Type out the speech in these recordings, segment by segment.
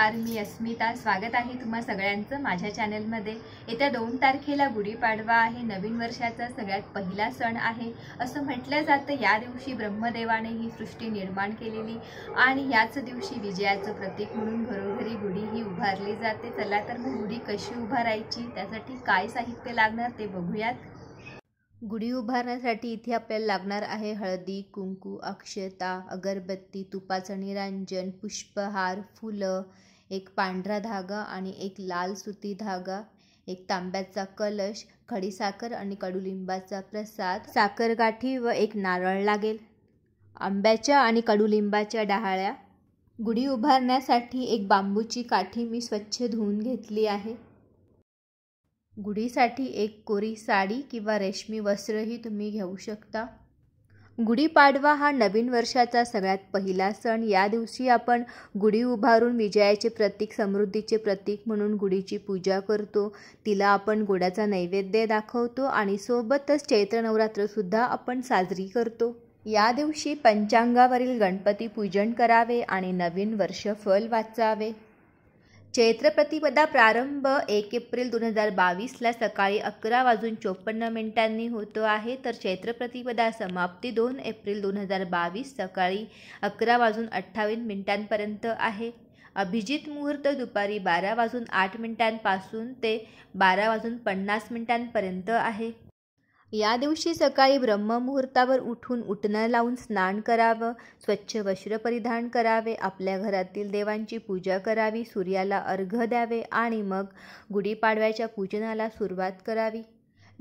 नमस्कार मी अस्मिता स्वागत आहे तुम्हा सगळ्यांचं माझ्या चॅनलमध्ये येत्या दोन तारखेला गुढीपाडवा आहे नवीन वर्षाचा सगळ्यात पहिला सण आहे असं म्हटलं जातं या दिवशी ब्रह्मदेवाने ही सृष्टी निर्माण केलेली आणि याच दिवशी विजयाचं प्रतीक म्हणून घरोघरी गुढी ही उभारली जाते चला तर मग गुढी कशी उभारायची त्यासाठी काय साहित्य लागणार ते बघूयात गुढी उभारण्यासाठी इथे आपल्याला लागणार आहे हळदी कुंकू अक्षता अगरबत्ती तुपाचं निरांजन पुष्पहार फुलं एक पांढरा धागा आणि एक लाल सुती धागा एक तांब्याचा कलश खडीसाखर आणि कडुलिंबाचा प्रसाद साखरगाठी व एक नारळ लागेल आंब्याच्या आणि कडुलिंबाच्या डहाळ्या गुढी उभारण्यासाठी एक बांबूची काठी मी स्वच्छ धुवून घेतली आहे गुढीसाठी एक कोरी साडी किंवा रेशमी वस्त्रही तुम्ही घेऊ शकता गुढीपाडवा हा नवीन वर्षाचा सगळ्यात पहिला सण या दिवशी आपण गुढी उभारून विजयाचे प्रतीक समृद्धीचे प्रतीक म्हणून गुढीची पूजा करतो तिला आपण गोड्याचा नैवेद्य दाखवतो आणि सोबतच चैत्र नवरात्रसुद्धा आपण साजरी करतो या दिवशी पंचांगावरील गणपती पूजन करावे आणि नवीन वर्ष फल वाचावे चैत्र प्रतिपदा प्रारंभ एक एप्रिल दोन हजार बावीसला सकाळी अकरा वाजून चोपन्न मिनिटांनी होतो आहे तर चैत्र प्रतिपदा समाप्ती दोन एप्रिल दोन हजार बावीस सकाळी अकरा वाजून अठ्ठावीस मिनिटांपर्यंत आहे अभिजित मुहूर्त दुपारी बारा वाजून आठ मिनिटांपासून ते बारा वाजून पन्नास मिनिटांपर्यंत आहे या दिवशी सकाळी ब्रह्ममुहूर्तावर उठून उठणं लावून स्नान करावं स्वच्छ वस्त्र परिधान करावे आपल्या घरातील देवांची पूजा करावी सूर्याला अर्घ द्यावे आणि मग गुढीपाडव्याच्या पूजनाला सुरुवात करावी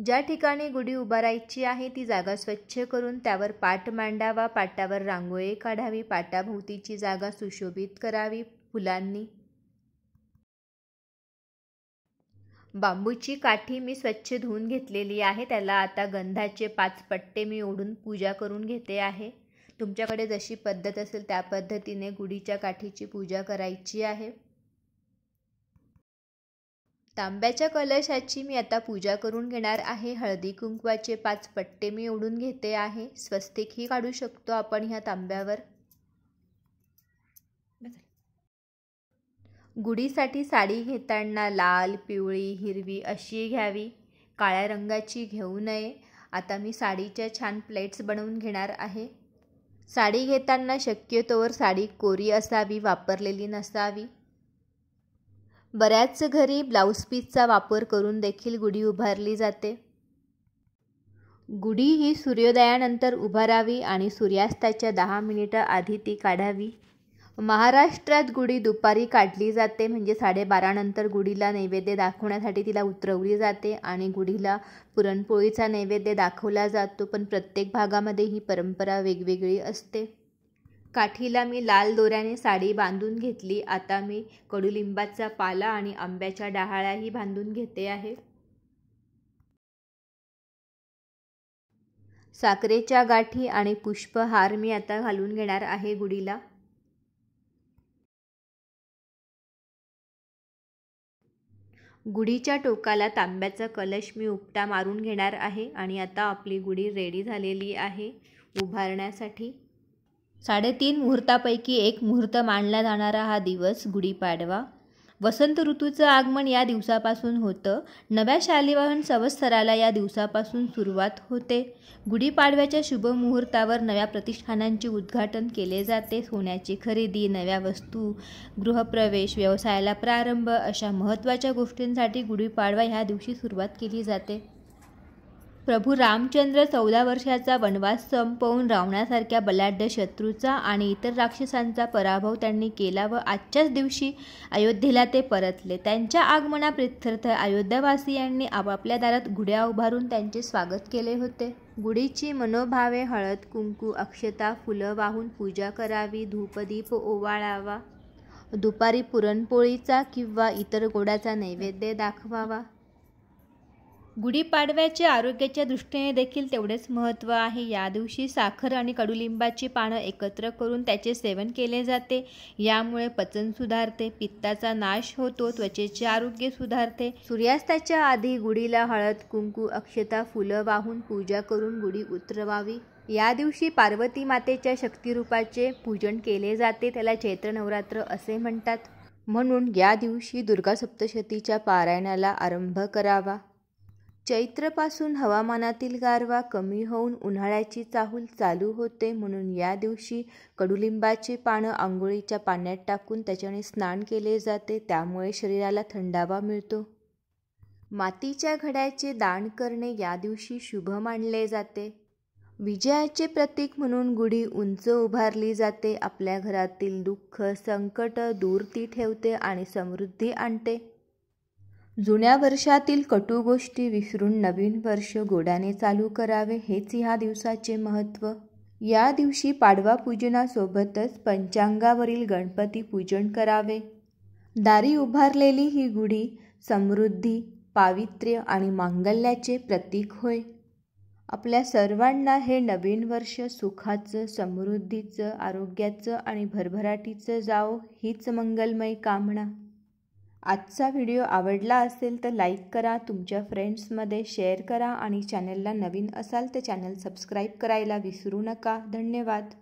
ज्या ठिकाणी गुढी उभारायची आहे ती जागा स्वच्छ करून त्यावर पाट मांडावा पाटावर रांगोळी काढावी पाटाभोवतीची जागा सुशोभित करावी फुलांनी बांबूची काठी मी स्वच्छ धुवून घेतलेली आहे त्याला आता गंधाचे पाच पट्टे मी ओढून पूजा करून घेते आहे तुमच्याकडे जशी पद्धत असेल त्या पद्धतीने गुढीच्या काठीची पूजा करायची आहे तांब्याच्या कलशाची मी आता पूजा करून घेणार आहे हळदी कुंकवाचे पाच पट्टे मी ओढून घेते आहे स्वस्तिकही काढू शकतो आपण ह्या तांब्यावर गुढीसाठी साडी घेताना लाल पिवळी हिरवी अशी घ्यावी काळ्या रंगाची घेऊ नये आता मी साडीच्या छान प्लेट्स बनवून घेणार आहे साडी घेताना शक्यतोवर साडी कोरी असावी वापरलेली नसावी बऱ्याच घरी ब्लाऊज पीसचा वापर करून देखील गुढी उभारली जाते गुढी ही सूर्योदयानंतर उभारावी आणि सूर्यास्ताच्या दहा मिनिटं आधी ती काढावी महाराष्ट्रात गुढी दुपारी काढली जाते म्हणजे साडेबारानंतर गुढीला नैवेद्य दाखवण्यासाठी तिला उतरवली जाते आणि गुढीला पुरणपोळीचा नैवेद्य दाखवला जातो पण प्रत्येक भागामध्ये ही परंपरा वेगवेगळी असते काठीला मी लाल दोऱ्याने साडी बांधून घेतली आता मी कडुलिंबाचा पाला आणि आंब्याच्या डहाळ्याही बांधून घेते आहे साखरेच्या गाठी आणि पुष्पहार मी आता घालून घेणार आहे गुढीला गुढीच्या टोकाला तांब्याचा कलश मी उपटा मारून घेणार आहे आणि आता आपली गुढी रेडी झालेली आहे उभारण्यासाठी साडेतीन मुहूर्तापैकी एक मुहूर्त मानला जाणारा हा दिवस गुढीपाडवा वसंत ऋतूचं आगमन या दिवसापासून होतं नव्या शालिवाहन संवत्सराला या दिवसापासून सुरुवात होते गुढीपाडव्याच्या शुभमुहूर्तावर नव्या प्रतिष्ठानांचे उद्घाटन केले जाते सोन्याची खरेदी नव्या वस्तू गृहप्रवेश व्यवसायाला प्रारंभ अशा महत्त्वाच्या गोष्टींसाठी गुढीपाडवा ह्या दिवशी सुरुवात केली जाते प्रभू रामचंद्र चौदा वर्षाचा वनवास संपवून रावणासारख्या बलाढ्य शत्रूचा आणि इतर राक्षसांचा पराभव त्यांनी केला व आजच्याच दिवशी अयोध्येला ते परतले त्यांच्या आगमना प्रित्यर्थ अयोध्यावासियांनी आपापल्या दारात गुड्या उभारून त्यांचे स्वागत केले होते गुढीची मनोभावे हळद कुंकू अक्षता फुलं वाहून पूजा करावी धूपदीप ओवाळावा दुपारी पुरणपोळीचा किंवा इतर गोडाचा नैवेद्य दाखवावा गुढीपाडव्याचे आरोग्याच्या दृष्टीने देखील तेवढेच महत्त्व आहे या दिवशी साखर आणि कडुलिंबाची पानं एकत्र करून त्याचे सेवन केले जाते यामुळे पचन सुधारते पित्ताचा नाश होतो त्वचेचे आरोग्य सुधारते सूर्यास्ताच्या आधी गुढीला हळद कुंकू अक्षता फुलं वाहून पूजा करून गुढी उतरवावी या दिवशी पार्वती मातेच्या शक्तिरूपाचे पूजन केले जाते त्याला चैत्र नवरात्र असे म्हणतात म्हणून या दिवशी दुर्गा सप्तशतीच्या पारायणाला आरंभ करावा चैत्रपासून हवामानातील गारवा कमी होऊन उन्हाळ्याची चाहूल चालू होते म्हणून या दिवशी कडुलिंबाचे पानं आंघोळीच्या पाण्यात टाकून त्याच्याने स्नान केले जाते त्यामुळे शरीराला थंडावा मिळतो मातीच्या घड्याचे दान करणे या दिवशी शुभ मानले जाते विजयाचे प्रतीक म्हणून गुढी उंच उभारली जाते आपल्या घरातील दुःख संकट दूर ती ठेवते आणि समृद्धी आणते जुन्या वर्षातील कटू गोष्टी विसरून नवीन वर्ष गोडाने चालू करावे हेच ह्या दिवसाचे महत्त्व या दिवशी पाडवा पूजनासोबतच पंचांगावरील गणपती पूजन करावे दारी उभारलेली ही गुढी समृद्धी पावित्र्य आणि मांगल्याचे प्रतीक होय आपल्या सर्वांना हे नवीन वर्ष सुखाचं समृद्धीचं आरोग्याचं आणि भरभराटीचं जावो हीच मंगलमय कामना आजचा व्हिडिओ आवडला असेल तर लाईक करा तुमच्या फ्रेंड्समध्ये शेअर करा आणि चॅनलला नवीन असाल तर चॅनल सबस्क्राईब करायला विसरू नका धन्यवाद